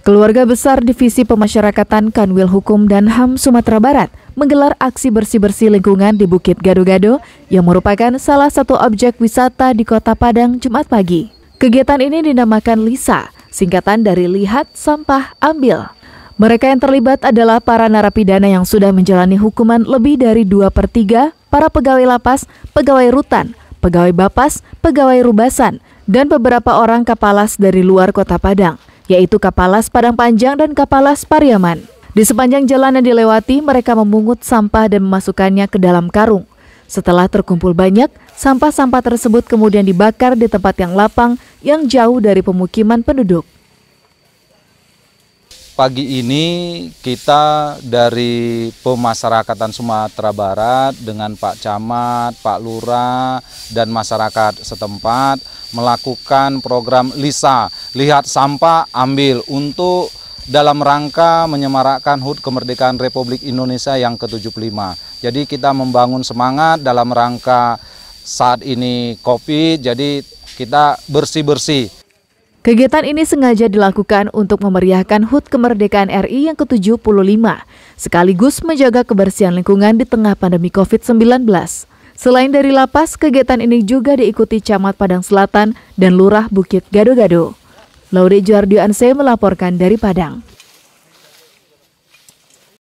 Keluarga besar Divisi Pemasyarakatan Kanwil Hukum dan HAM Sumatera Barat menggelar aksi bersih-bersih lingkungan di Bukit Gado-Gado yang merupakan salah satu objek wisata di Kota Padang Jumat pagi. Kegiatan ini dinamakan LISA, singkatan dari Lihat Sampah Ambil. Mereka yang terlibat adalah para narapidana yang sudah menjalani hukuman lebih dari 2 per 3, para pegawai lapas, pegawai rutan, pegawai bapas, pegawai rubasan, dan beberapa orang kapalas dari luar kota Padang, yaitu kapalas Padang Panjang dan kapalas Pariaman. Di sepanjang jalan yang dilewati, mereka memungut sampah dan memasukkannya ke dalam karung. Setelah terkumpul banyak, sampah-sampah tersebut kemudian dibakar di tempat yang lapang yang jauh dari pemukiman penduduk. Pagi ini kita dari Pemasyarakatan Sumatera Barat dengan Pak Camat, Pak Lurah, dan masyarakat setempat melakukan program LISA, lihat sampah ambil untuk dalam rangka menyemarakkan HUT kemerdekaan Republik Indonesia yang ke-75. Jadi kita membangun semangat dalam rangka saat ini kopi, jadi kita bersih-bersih. Kegiatan ini sengaja dilakukan untuk memeriahkan HUT kemerdekaan RI yang ke-75, sekaligus menjaga kebersihan lingkungan di tengah pandemi COVID-19. Selain dari lapas, kegiatan ini juga diikuti Camat Padang Selatan dan Lurah Bukit Gado-Gado. Laure Juardio Anse melaporkan dari Padang.